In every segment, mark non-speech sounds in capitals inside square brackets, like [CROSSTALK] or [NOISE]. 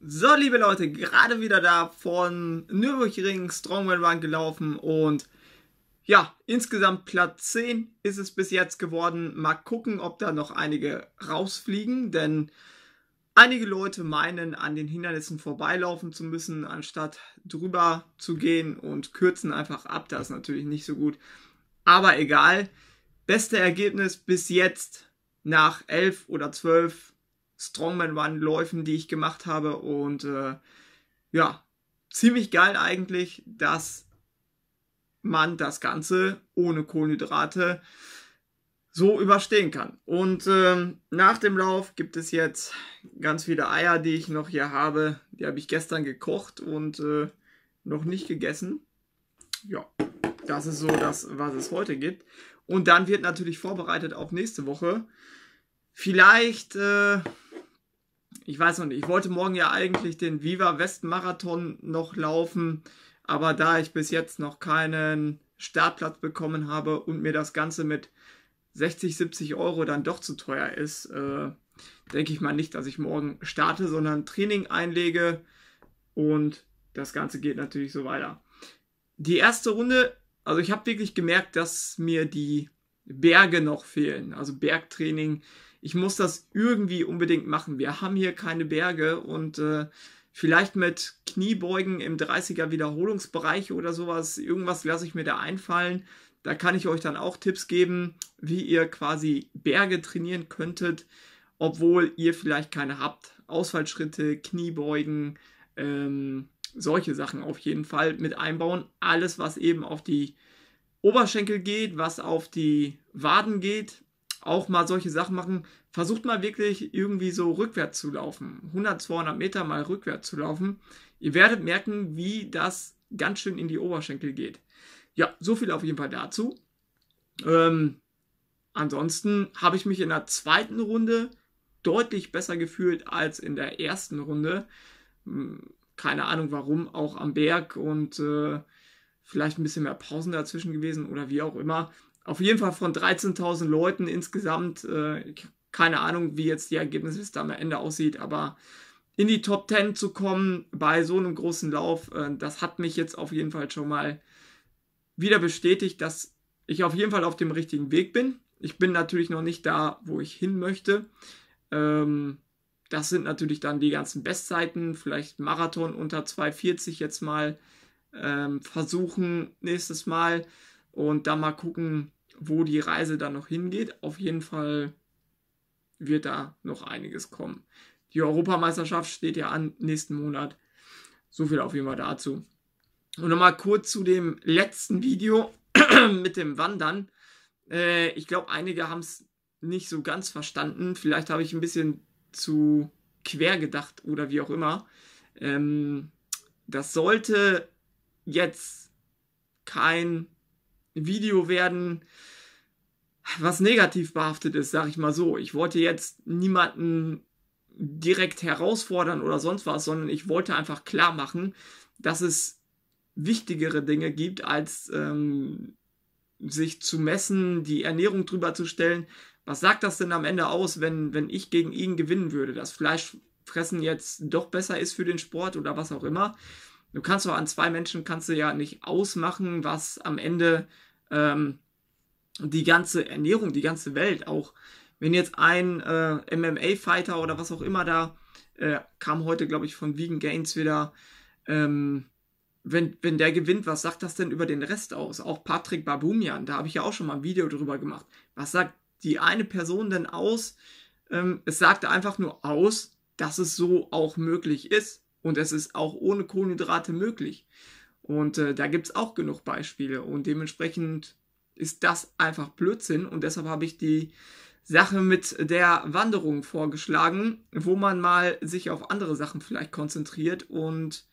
So, liebe Leute, gerade wieder da von Nürburgring Strongman Run gelaufen und ja, insgesamt Platz 10 ist es bis jetzt geworden. Mal gucken, ob da noch einige rausfliegen, denn einige Leute meinen, an den Hindernissen vorbeilaufen zu müssen, anstatt drüber zu gehen und kürzen einfach ab. Das ist natürlich nicht so gut. Aber egal, beste Ergebnis bis jetzt nach 11 oder 12 Strongman Run Läufen, die ich gemacht habe. Und äh, ja, ziemlich geil eigentlich, dass man das Ganze ohne Kohlenhydrate so überstehen kann. Und ähm, nach dem Lauf gibt es jetzt ganz viele Eier, die ich noch hier habe. Die habe ich gestern gekocht und äh, noch nicht gegessen. Ja, das ist so das, was es heute gibt. Und dann wird natürlich vorbereitet auf nächste Woche. Vielleicht äh, ich weiß noch nicht, ich wollte morgen ja eigentlich den Viva West Marathon noch laufen, aber da ich bis jetzt noch keinen Startplatz bekommen habe und mir das Ganze mit 60, 70 Euro dann doch zu teuer ist, äh, denke ich mal nicht, dass ich morgen starte, sondern Training einlege und das Ganze geht natürlich so weiter. Die erste Runde, also ich habe wirklich gemerkt, dass mir die Berge noch fehlen, also Bergtraining ich muss das irgendwie unbedingt machen. Wir haben hier keine Berge und äh, vielleicht mit Kniebeugen im 30er Wiederholungsbereich oder sowas, irgendwas lasse ich mir da einfallen. Da kann ich euch dann auch Tipps geben, wie ihr quasi Berge trainieren könntet, obwohl ihr vielleicht keine habt. Ausfallschritte, Kniebeugen, ähm, solche Sachen auf jeden Fall mit einbauen. Alles, was eben auf die Oberschenkel geht, was auf die Waden geht, auch mal solche Sachen machen. Versucht mal wirklich irgendwie so rückwärts zu laufen. 100, 200 Meter mal rückwärts zu laufen. Ihr werdet merken, wie das ganz schön in die Oberschenkel geht. Ja, so viel auf jeden Fall dazu. Ähm, ansonsten habe ich mich in der zweiten Runde deutlich besser gefühlt als in der ersten Runde. Hm, keine Ahnung warum, auch am Berg und äh, vielleicht ein bisschen mehr Pausen dazwischen gewesen oder wie auch immer auf jeden Fall von 13.000 Leuten insgesamt. Äh, keine Ahnung, wie jetzt die Ergebnisliste am Ende aussieht, aber in die Top 10 zu kommen bei so einem großen Lauf, äh, das hat mich jetzt auf jeden Fall schon mal wieder bestätigt, dass ich auf jeden Fall auf dem richtigen Weg bin. Ich bin natürlich noch nicht da, wo ich hin möchte. Ähm, das sind natürlich dann die ganzen Bestzeiten, vielleicht Marathon unter 2,40 jetzt mal ähm, versuchen nächstes Mal und dann mal gucken, wo die Reise dann noch hingeht. Auf jeden Fall wird da noch einiges kommen. Die Europameisterschaft steht ja an nächsten Monat. So viel auf jeden Fall dazu. Und nochmal kurz zu dem letzten Video [CLEARS THROAT] mit dem Wandern. Äh, ich glaube, einige haben es nicht so ganz verstanden. Vielleicht habe ich ein bisschen zu quer gedacht oder wie auch immer. Ähm, das sollte jetzt kein Video werden, was negativ behaftet ist, sag ich mal so. Ich wollte jetzt niemanden direkt herausfordern oder sonst was, sondern ich wollte einfach klar machen, dass es wichtigere Dinge gibt, als ähm, sich zu messen, die Ernährung drüber zu stellen. Was sagt das denn am Ende aus, wenn, wenn ich gegen ihn gewinnen würde? Dass Fleischfressen jetzt doch besser ist für den Sport oder was auch immer. Du kannst doch an zwei Menschen kannst du ja nicht ausmachen, was am Ende ähm, die ganze Ernährung, die ganze Welt, auch wenn jetzt ein äh, MMA-Fighter oder was auch immer da, äh, kam heute, glaube ich, von Vegan Gains wieder, ähm, wenn, wenn der gewinnt, was sagt das denn über den Rest aus? Auch Patrick Babumian, da habe ich ja auch schon mal ein Video drüber gemacht. Was sagt die eine Person denn aus? Ähm, es sagte einfach nur aus, dass es so auch möglich ist. Und es ist auch ohne Kohlenhydrate möglich. Und äh, da gibt es auch genug Beispiele. Und dementsprechend ist das einfach Blödsinn. Und deshalb habe ich die Sache mit der Wanderung vorgeschlagen, wo man mal sich auf andere Sachen vielleicht konzentriert und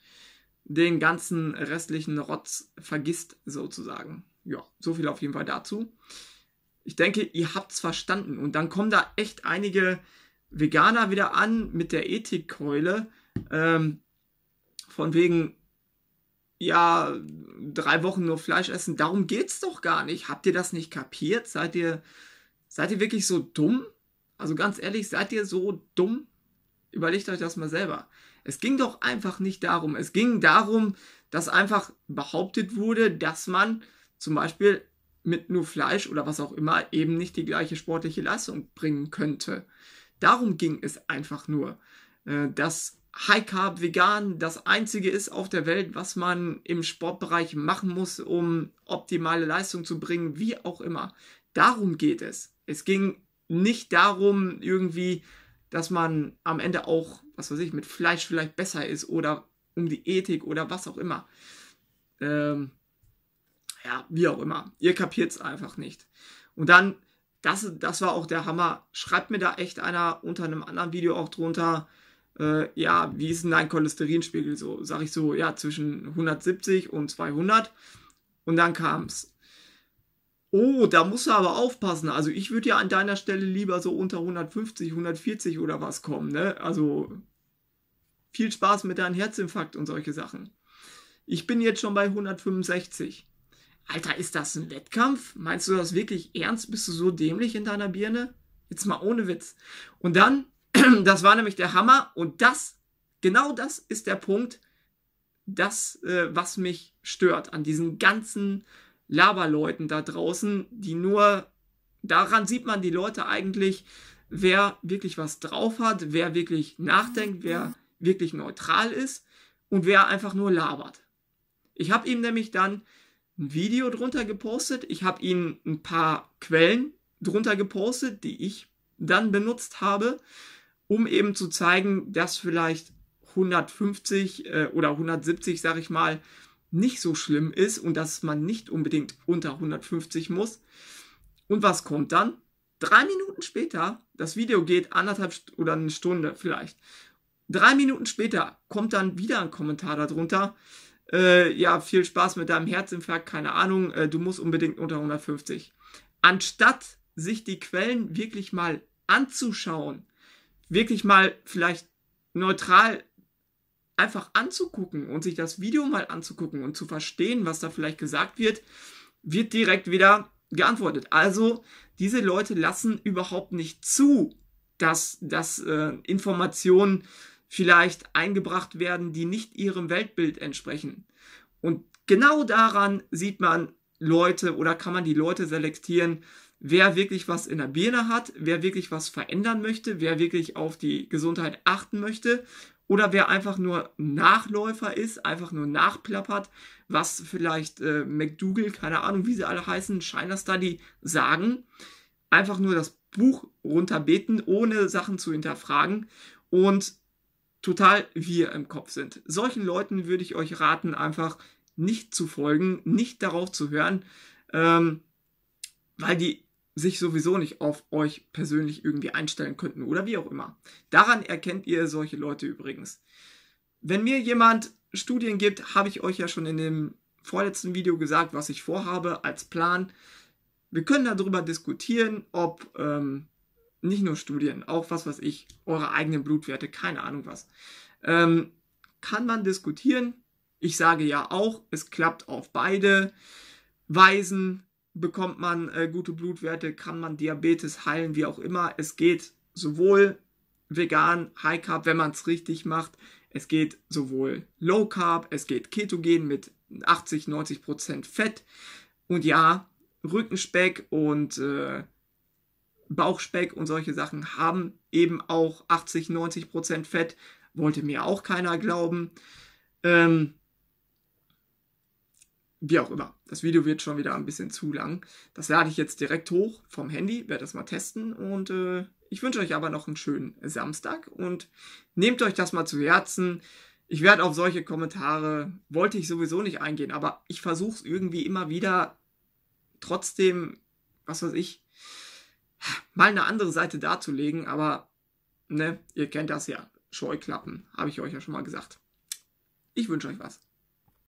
den ganzen restlichen Rotz vergisst, sozusagen. Ja, so viel auf jeden Fall dazu. Ich denke, ihr habt es verstanden. Und dann kommen da echt einige Veganer wieder an mit der Ethikkeule. Ähm, von wegen, ja, drei Wochen nur Fleisch essen, darum geht's doch gar nicht. Habt ihr das nicht kapiert? Seid ihr, seid ihr wirklich so dumm? Also ganz ehrlich, seid ihr so dumm? Überlegt euch das mal selber. Es ging doch einfach nicht darum. Es ging darum, dass einfach behauptet wurde, dass man zum Beispiel mit nur Fleisch oder was auch immer eben nicht die gleiche sportliche Leistung bringen könnte. Darum ging es einfach nur, äh, dass High Carb vegan das einzige ist auf der Welt, was man im Sportbereich machen muss, um optimale Leistung zu bringen, wie auch immer. Darum geht es. Es ging nicht darum, irgendwie, dass man am Ende auch, was weiß ich, mit Fleisch vielleicht besser ist oder um die Ethik oder was auch immer. Ähm, ja, wie auch immer. Ihr kapiert es einfach nicht. Und dann, das, das war auch der Hammer. Schreibt mir da echt einer unter einem anderen Video auch drunter äh, ja, wie ist denn dein Cholesterinspiegel so? Sag ich so, ja, zwischen 170 und 200. Und dann kam's. Oh, da musst du aber aufpassen. Also ich würde ja an deiner Stelle lieber so unter 150, 140 oder was kommen. Ne? Also viel Spaß mit deinem Herzinfarkt und solche Sachen. Ich bin jetzt schon bei 165. Alter, ist das ein Wettkampf? Meinst du das wirklich ernst? Bist du so dämlich in deiner Birne? Jetzt mal ohne Witz. Und dann [CLEARS THROAT] Das war nämlich der Hammer und das, genau das ist der Punkt, das, äh, was mich stört an diesen ganzen Laberleuten da draußen, die nur, daran sieht man die Leute eigentlich, wer wirklich was drauf hat, wer wirklich nachdenkt, wer wirklich neutral ist und wer einfach nur labert. Ich habe ihm nämlich dann ein Video drunter gepostet, ich habe ihm ein paar Quellen drunter gepostet, die ich dann benutzt habe um eben zu zeigen, dass vielleicht 150 äh, oder 170, sag ich mal, nicht so schlimm ist und dass man nicht unbedingt unter 150 muss. Und was kommt dann? Drei Minuten später, das Video geht anderthalb St oder eine Stunde vielleicht. Drei Minuten später kommt dann wieder ein Kommentar darunter. Äh, ja, viel Spaß mit deinem Herzinfarkt, keine Ahnung, äh, du musst unbedingt unter 150. Anstatt sich die Quellen wirklich mal anzuschauen, wirklich mal vielleicht neutral einfach anzugucken und sich das Video mal anzugucken und zu verstehen, was da vielleicht gesagt wird, wird direkt wieder geantwortet. Also diese Leute lassen überhaupt nicht zu, dass, dass äh, Informationen vielleicht eingebracht werden, die nicht ihrem Weltbild entsprechen. Und genau daran sieht man Leute oder kann man die Leute selektieren, wer wirklich was in der Birne hat, wer wirklich was verändern möchte, wer wirklich auf die Gesundheit achten möchte oder wer einfach nur Nachläufer ist, einfach nur nachplappert, was vielleicht äh, McDougall, keine Ahnung, wie sie alle heißen, China Study sagen, einfach nur das Buch runterbeten, ohne Sachen zu hinterfragen und total wir im Kopf sind. Solchen Leuten würde ich euch raten, einfach nicht zu folgen, nicht darauf zu hören, ähm, weil die sich sowieso nicht auf euch persönlich irgendwie einstellen könnten oder wie auch immer. Daran erkennt ihr solche Leute übrigens. Wenn mir jemand Studien gibt, habe ich euch ja schon in dem vorletzten Video gesagt, was ich vorhabe als Plan. Wir können darüber diskutieren, ob ähm, nicht nur Studien, auch was weiß ich, eure eigenen Blutwerte, keine Ahnung was. Ähm, kann man diskutieren. Ich sage ja auch, es klappt auf beide Weisen bekommt man äh, gute Blutwerte, kann man Diabetes heilen, wie auch immer. Es geht sowohl vegan, High Carb, wenn man es richtig macht. Es geht sowohl Low Carb, es geht Ketogen mit 80, 90 Prozent Fett. Und ja, Rückenspeck und äh, Bauchspeck und solche Sachen haben eben auch 80, 90 Prozent Fett. Wollte mir auch keiner glauben. Ähm, wie auch immer. Das Video wird schon wieder ein bisschen zu lang. Das lade ich jetzt direkt hoch vom Handy, werde das mal testen und äh, ich wünsche euch aber noch einen schönen Samstag und nehmt euch das mal zu Herzen. Ich werde auf solche Kommentare, wollte ich sowieso nicht eingehen, aber ich versuche es irgendwie immer wieder trotzdem, was weiß ich, mal eine andere Seite darzulegen, aber ne, ihr kennt das ja. Scheuklappen, habe ich euch ja schon mal gesagt. Ich wünsche euch was.